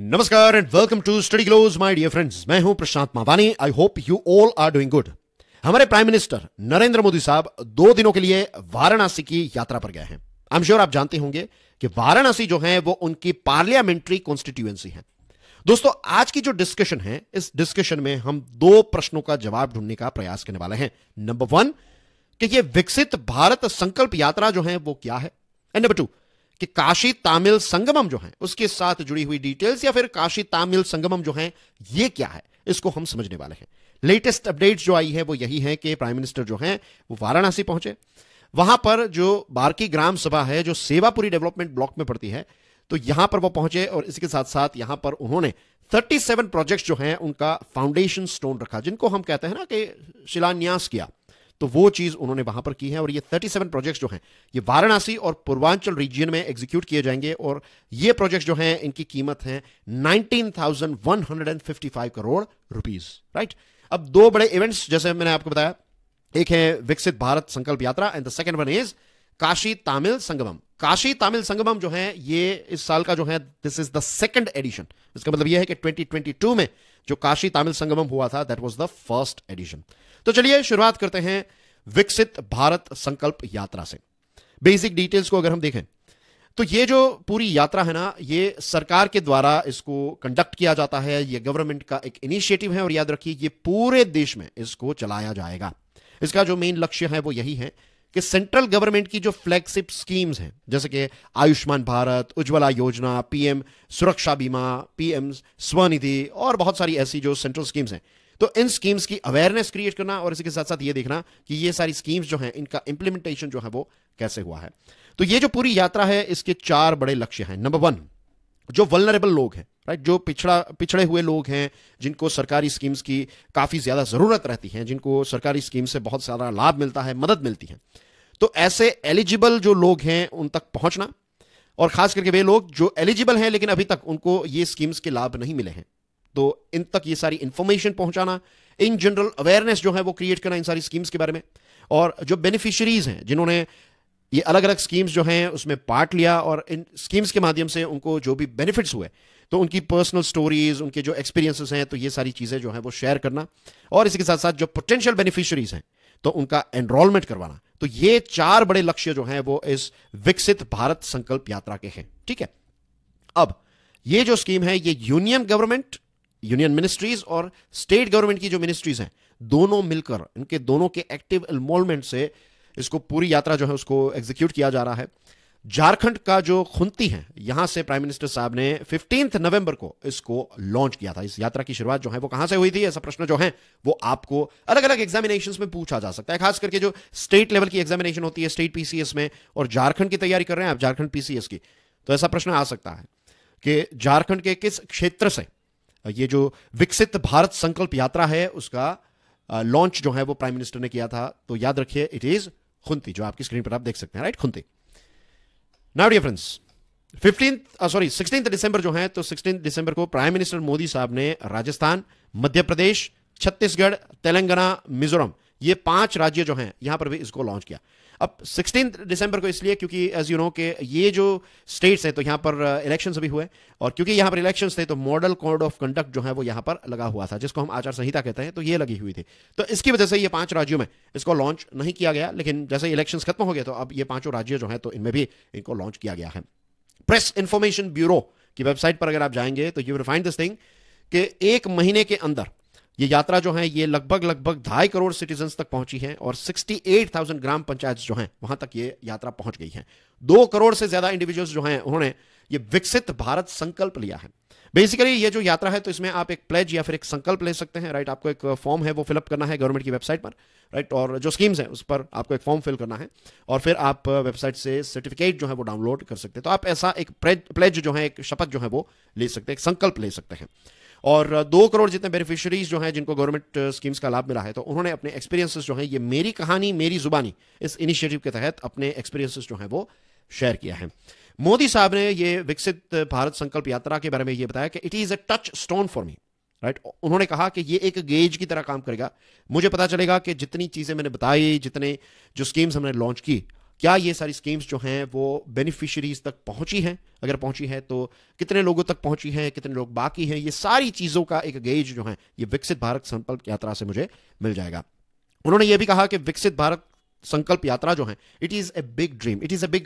नमस्कार and welcome to study glows my dear friends मैं हूं Prashant Mavani I hope you all are doing good हमारे prime minister Narendra Modi साहब दो दिनों के लिए वाराणसी की यात्रा पर गए हैं आई एम श्योर आप जानते होंगे कि वाराणसी जो है वो उनकी पार्लियामेंट्री कॉन्स्टिट्यूएंसी है दोस्तों आज की जो डिस्कशन है इस डिस्कशन में हम दो प्रश्नों का जवाब ढूंढने का प्रयास करने वाले हैं नंबर वन कि ये विकसित भारत संकल्प यात्रा जो है वो क्या है एंड नंबर टू कि काशी तामिल संगमम जो है उसके साथ जुड़ी हुई डिटेल्स या फिर काशी तामिल संगमम जो है ये क्या है इसको हम समझने वाले हैं लेटेस्ट अपडेट जो आई है वो यही है कि प्राइम मिनिस्टर जो है वो वाराणसी पहुंचे वहां पर जो बारकी ग्राम सभा है जो सेवापुरी डेवलपमेंट ब्लॉक में पड़ती है तो यहां पर वो पहुंचे और इसके साथ साथ यहां पर उन्होंने 37 प्रोजेक्ट्स जो हैं उनका फाउंडेशन स्टोन रखा जिनको हम कहते हैं ना कि शिलान्यास किया तो वो चीज उन्होंने वहां पर की है और ये 37 प्रोजेक्ट्स जो हैं ये वाराणसी और पूर्वांचल रीजन में एग्जीक्यूट किए जाएंगे और ये प्रोजेक्ट्स जो हैं इनकी कीमत है 19,155 करोड़ रुपीस राइट अब दो बड़े इवेंट्स जैसे मैंने आपको बताया एक है विकसित Bharat Sankalp Yatra and the second one is Kashi Tamil Sangamam Kashi Tamil Sangamam जो है ये इस साल का जो है this is the second edition इसका मतलब ये है कि 2022 में जो काशी तमिल संगमम हुआ था that was the first edition तो चलिए शुरुआत करते हैं विकसित भारत संकल्प यात्रा से बेसिक डिटेल्स को अगर हम देखें तो ये जो पूरी यात्रा है ना ये सरकार के द्वारा इसको कंडक्ट किया जाता है ये गवर्नमेंट का एक इनिशिएटिव है और याद रखिए ये पूरे देश में इसको चलाया जाएगा इसका जो मेन लक्ष्य है वो यही है कि सेंट्रल गवर्नमेंट की जो फ्लैगशिप स्कीम्स हैं जैसे कि आयुष्मान भारत उज्ज्वला योजना पीएम सुरक्षा बीमा पीएम स्वनिधि और बहुत सारी ऐसी जो सेंट्रल स्कीम्स हैं तो इन स्कीम्स की अवेयरनेस क्रिएट करना और इसके साथ साथ ये देखना कि ये सारी स्कीम्स जो हैं इनका इंप्लीमेंटेशन जो है वो कैसे हुआ है तो ये जो पूरी यात्रा है इसके चार बड़े लक्ष्य हैं नंबर वन जो वलनरेबल लोग हैं राइट जो पिछड़ा पिछड़े हुए लोग हैं जिनको सरकारी स्कीम्स की काफ़ी ज़्यादा ज़रूरत रहती है जिनको सरकारी स्कीम से बहुत सारा लाभ मिलता है मदद मिलती है तो ऐसे एलिजिबल जो लोग हैं उन तक पहुंचना और खास करके वे लोग जो एलिजिबल हैं लेकिन अभी तक उनको ये स्कीम्स के लाभ नहीं मिले हैं तो इन तक ये सारी इंफॉर्मेशन पहुंचाना इन जनरल अवेयरनेस जो है वो क्रिएट करना इन सारी स्कीम्स के बारे में और जो बेनिफिशरीज हैं जिन्होंने ये अलग अलग स्कीम्स जो हैं उसमें पार्ट लिया और इन स्कीम्स के माध्यम से उनको जो भी बेनिफिट्स हुए तो उनकी पर्सनल स्टोरीज उनके जो एक्सपीरियंसेस हैं तो ये सारी चीज़ें जो हैं वो शेयर करना और इसके साथ साथ जो पोटेंशियल बेनिफिशरीज हैं तो उनका एनरोलमेंट करवाना तो ये चार बड़े लक्ष्य जो हैं वो इस विकसित भारत संकल्प यात्रा के हैं ठीक है अब ये जो स्कीम है ये यूनियन गवर्नमेंट यूनियन मिनिस्ट्रीज और स्टेट गवर्नमेंट की जो मिनिस्ट्रीज हैं दोनों मिलकर इनके दोनों के एक्टिव इन्वॉल्वमेंट से इसको पूरी यात्रा जो है उसको एग्जीक्यूट किया जा रहा है झारखंड का जो खुंती है यहां से प्राइम मिनिस्टर साहब ने फिफ्टींथ नवंबर को इसको लॉन्च किया था इस यात्रा की शुरुआत जो है वो कहां से हुई थी ऐसा प्रश्न जो है वो आपको अलग अलग एग्जामिनेशन में पूछा जा सकता है खास करके जो स्टेट लेवल की एग्जामिनेशन होती है स्टेट पीसीएस में और झारखंड की तैयारी कर रहे हैं आप झारखंड पीसीएस की तो ऐसा प्रश्न आ सकता है कि झारखंड के किस क्षेत्र से ये जो विकसित भारत संकल्प यात्रा है उसका लॉन्च जो है वो प्राइम मिनिस्टर ने किया था तो याद रखिए इट इज खुंती जो आपकी स्क्रीन पर आप देख सकते हैं राइट खुंती now dear friends fifteen sorry sixteen December जो है तो सिक्सटीन दिसंबर को प्राइम मिनिस्टर मोदी साहब ने राजस्थान मध्य प्रदेश छत्तीसगढ़ तेलंगाना मिजोरम ये पांच राज्य जो हैं यहां पर भी इसको लॉन्च किया अब सिक्सटीन दिसंबर को इसलिए क्योंकि एज यू नो कि ये जो स्टेट्स हैं तो यहां पर इलेक्शन uh, भी हुए और क्योंकि यहां पर इलेक्शन थे तो मॉडल कोड ऑफ कंडक्ट जो है वो यहां पर लगा हुआ था जिसको हम आचार संहिता कहते हैं तो ये लगी हुई थी तो इसकी वजह से ये पांच राज्यों में इसको लॉन्च नहीं किया गया लेकिन जैसे इलेक्शन खत्म हो गए तो अब ये पांचों राज्य जो है तो इनमें भी इनको लॉन्च किया गया है प्रेस इंफॉर्मेशन ब्यूरो की वेबसाइट पर अगर आप जाएंगे तो you will find this thing कि एक महीने के अंदर ये यात्रा जो है ये लगभग लगभग ढाई करोड़ सिटीजन्स तक पहुंची है और 68,000 ग्राम पंचायत जो हैं वहां तक ये यात्रा पहुंच गई है दो करोड़ से ज्यादा इंडिविजुअल्स जो हैं उन्होंने ये विकसित भारत संकल्प लिया है बेसिकली ये जो यात्रा है तो इसमें आप एक प्लेज या फिर एक संकल्प ले सकते हैं राइट आपको एक फॉर्म है वो फिलअप करना है गवर्नमेंट की वेबसाइट पर राइट और जो स्कीम्स हैं उस पर आपको एक फॉर्म फिल करना है और फिर आप वेबसाइट uh, से सर्टिफिकेट जो है वो डाउनलोड कर सकते हैं तो आप ऐसा एक प्लेज जो है एक शपथ जो है वो ले सकते हैं एक संकल्प ले सकते हैं और दो करोड़ जितने बेनिफिशरीज जो हैं जिनको गवर्नमेंट स्कीम्स uh, का लाभ मिला है तो उन्होंने अपने एक्सपीरियंसेस जो हैं ये मेरी कहानी मेरी जुबानी इस इनिशिएटिव के तहत अपने एक्सपीरियंसेस जो हैं वो शेयर किया है मोदी साहब ने ये विकसित भारत संकल्प यात्रा के बारे में ये बताया कि it is a touchstone for me right right? उन्होंने कहा कि ये एक गेज की तरह काम करेगा मुझे पता चलेगा कि जितनी चीज़ें मैंने बताई जितने जो स्कीम्स हमने लॉन्च की क्या ये सारी स्कीम्स जो हैं वो बेनिफिशरीज तक पहुंची हैं अगर पहुंची है तो कितने लोगों तक पहुंची हैं कितने लोग बाकी हैं ये सारी चीज़ों का एक गेज जो है ये विकसित भारत संकल्प यात्रा से मुझे मिल जाएगा उन्होंने ये भी कहा कि विकसित भारत संकल्प यात्रा जो है it is a big dream it is a big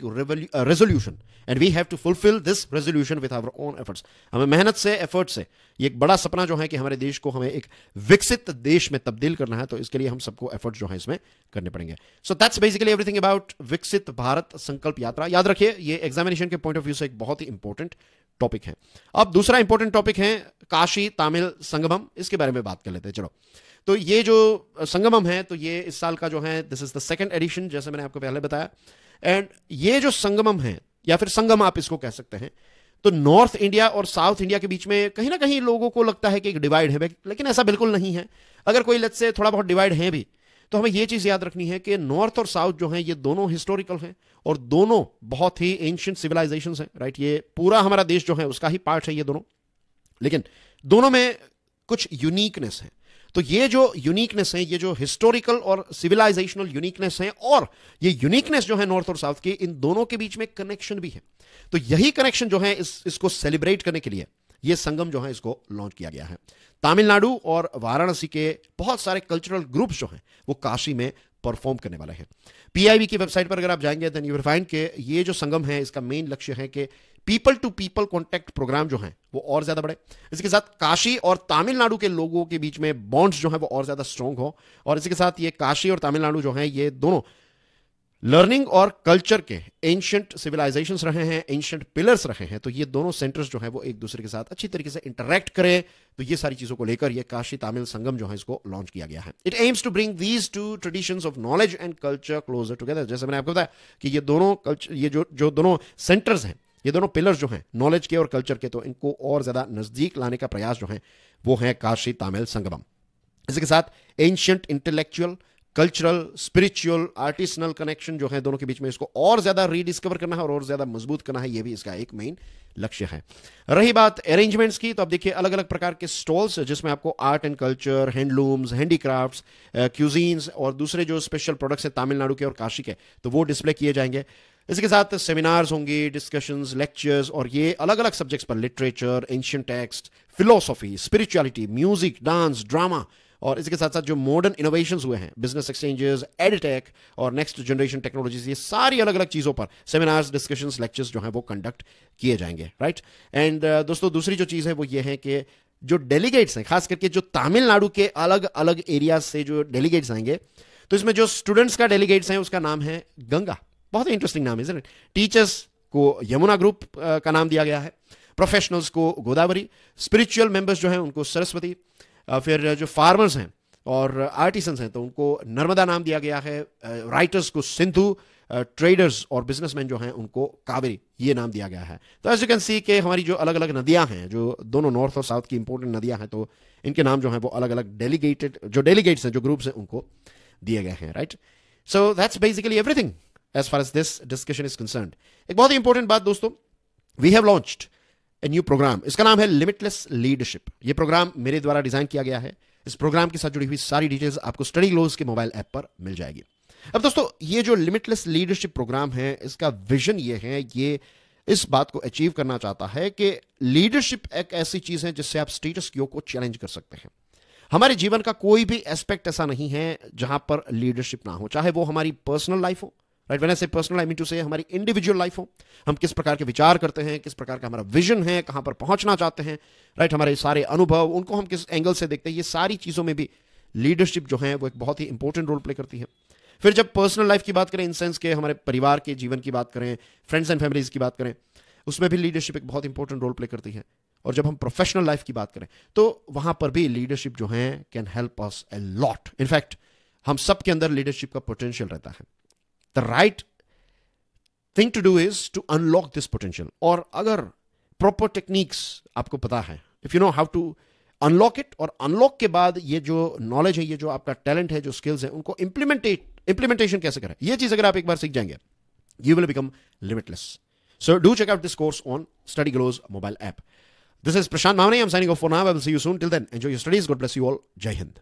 resolution and we have to fulfil this resolution with our own efforts हमें मेहनत से एफर्ट से ये एक बड़ा सपना जो है कि हमारे देश को हमें एक विकसित देश में तब्दील करना है तो इसके लिए हम सबको एफर्ट जो है इसमें करने पड़ेंगे so that's basically everything about Viksit Bharat Sankalp यात्रा याद रखिए ये एग्जामिनेशन के पॉइंट ऑफ व्यू से एक बहुत ही इंपॉर्टेंट टॉपिक है अब दूसरा इंपॉर्टेंट टॉपिक है काशी तमिल संगम इसके बारे में बात कर लेते हैं चलो तो ये जो संगमम है तो ये इस साल का जो है this is the second edition जैसे मैंने आपको पहले बताया एंड ये जो संगमम है या फिर संगम आप इसको कह सकते हैं तो नॉर्थ इंडिया और साउथ इंडिया के बीच में कहीं ना कहीं लोगों को लगता है कि एक डिवाइड है लेकिन ऐसा बिल्कुल नहीं है अगर कोई लत से थोड़ा बहुत डिवाइड है भी तो हमें यह चीज़ याद रखनी है कि नॉर्थ और साउथ जो है ये दोनों हिस्टोरिकल हैं और दोनों बहुत ही एंशियंट सिविलाइजेशन हैं राइट ये पूरा हमारा देश जो है उसका ही पार्ट है ये दोनों लेकिन दोनों में कुछ यूनिकनेस है तो ये जो यूनिकनेस है ये जो हिस्टोरिकल और सिविलाइजेशनल यूनिकनेस है और ये यूनिकनेस जो है नॉर्थ और साउथ की इन दोनों के बीच में कनेक्शन भी है तो यही कनेक्शन जो है इस इसको सेलिब्रेट करने के लिए ये संगम जो है इसको लॉन्च किया गया है तमिलनाडु और वाराणसी के बहुत सारे कल्चरल ग्रुप्स जो हैं वो काशी में परफॉर्म करने वाले हैं पीआईबी की वेबसाइट पर अगर आप जाएंगे देन यू फाइंड के ये जो संगम है इसका मेन लक्ष्य है कि people to people contact programme जो हैं वो और ज्यादा बढ़े इसके साथ काशी और तमिलनाडु के लोगों के बीच में बॉन्ड्स जो हैं वो और ज्यादा स्ट्रॉन्ग हो और इसके साथ ये काशी और तमिलनाडु जो हैं ये दोनों लर्निंग और कल्चर के एंशंट सिविलाइजेशन रहे हैं एंशंट पिलर्स रहे हैं तो ये दोनों सेंटर्स जो है वो एक दूसरे के साथ अच्छी तरीके से इंटरेक्ट करें तो ये सारी चीज़ों को लेकर ये काशी तमिल संगम जो है इसको लॉन्च किया गया है it aims to bring these two tradition of knowledge and culture closer together जैसे मैंने आपको बताया कि ये दोनों कल्चर ये जो जो दोनों सेंटर्स हैं ये दोनों पिलर्स जो हैं नॉलेज के और कल्चर के तो इनको और ज़्यादा नज़दीक लाने का प्रयास जो है वो है काशी तामिल संगम इसके साथ ancient intellectual cultural spiritual artisanal connection जो है दोनों के बीच में इसको और ज़्यादा रीडिस्कवर करना है और और ज़्यादा मजबूत करना है यह भी इसका एक मेन लक्ष्य है रही बात अरेंजमेंट्स की तो आप देखिए अलग अलग प्रकार के स्टॉल्स जिसमें आपको art and culture handlooms handicrafts cuisines और दूसरे जो स्पेशल प्रोडक्ट्स हैं तमिलनाडु के और काशी के तो वो डिस्प्ले किए जाएंगे इसके साथ सेमिनार्स होंगे डिस्कशंस लेक्चर्स और ये अलग अलग सब्जेक्ट्स पर literature ancient text philosophy spirituality music dance drama और इसके साथ साथ जो मॉडर्न इनोवेशन हुए हैं बिजनेस एक्सचेंजेस एडिटेक और नेक्स्ट जनरेशन टेक्नोलॉजीज ये सारी अलग अलग चीज़ों पर सेमिनार्स डिस्कशंस लेक्चर्स जो हैं वो कंडक्ट किए जाएंगे राइट एंड uh, दोस्तों दूसरी जो चीज़ है वो ये है कि जो डेलीगेट्स हैं खास करके जो तमिलनाडु के अलग अलग एरियाज से जो डेलीगेट्स आएंगे तो इसमें जो स्टूडेंट्स का डेलीगेट्स हैं उसका नाम है गंगा बहुत ही इंटरेस्टिंग नाम है टीचर्स को यमुना ग्रुप uh, का नाम दिया गया है प्रोफेशनल्स को गोदावरी स्पिरिचुअल मेंबर्स जो हैं उनको सरस्वती फिर जो फार्मर्स हैं और आर्टिसंस हैं तो उनको नर्मदा नाम दिया गया है राइटर्स को सिंधु ट्रेडर्स और बिजनेसमैन जो हैं उनको कावेरी ये नाम दिया गया है तो एज यू कैन सी के हमारी जो अलग अलग नदियां हैं जो दोनों नॉर्थ और साउथ की इंपॉर्टेंट नदियां हैं तो इनके नाम जो हैं वो अलग अलग डेलीगेटेड जो डेलीगेट्स हैं जो ग्रुप्स हैं उनको दिए गए हैं right so that's basically everything as far as this discussion is concern एक बहुत ही इंपॉर्टेंट बात दोस्तों we have launched a new programme इसका नाम है लिमिटलेस लीडरशिप ये प्रोग्राम मेरे द्वारा डिजाइन किया गया है इस प्रोग्राम के साथ जुड़ी हुई सारी डिटेल्स आपको स्टडी ग्लोज के मोबाइल ऐप पर मिल जाएगी अब दोस्तों ये जो लिमिटलेस लीडरशिप प्रोग्राम है इसका विजन ये है ये इस बात को अचीव करना चाहता है कि लीडरशिप एक ऐसी चीज है जिससे आप स्टेटस क्यो को चैलेंज कर सकते हैं हमारे जीवन का कोई भी एस्पेक्ट ऐसा नहीं है जहां पर लीडरशिप ना हो चाहे वो हमारी पर्सनल लाइफ हो right when say personal I mean to say हमारी इंडिविजुअल लाइफ हो हम किस प्रकार के विचार करते हैं किस प्रकार का हमारा विजन है कहाँ पर पहुंचना चाहते हैं राइट right? हमारे सारे अनुभव उनको हम किस एंगल से देखते हैं ये सारी चीज़ों में भी लीडरशिप जो है वो एक बहुत ही इंपॉर्टेंट रोल प्ले करती है फिर जब पर्सनल लाइफ की बात करें इन सेंस के हमारे परिवार के जीवन की बात करें फ्रेंड्स एंड फैमिलीज की बात करें उसमें भी लीडरशिप एक बहुत इंपॉर्टेंट रोल प्ले करती है और जब हम प्रोफेशनल लाइफ की बात करें तो वहां पर भी लीडरशिप जो है can help us a lot in fact हम सबके अंदर लीडरशिप का पोटेंशियल रहता है the right thing to do is to unlock this potential और अगर प्रॉपर टेक्निक्स आपको पता है if you know how to unlock it और अनलॉक के बाद ये जो नॉलेज है ये जो आपका टैलेंट है जो स्किल्स है उनको इंप्लीमेंटेट इंप्लीमेंटेशन कैसे करें ये चीज अगर आप एक बार सीख जाएंगे you will become limitless so do check out this course on study glows mobile app this is Prashant Mavani I am signing off for now I will see you soon till then enjoy your studies God bless you all जय हिंद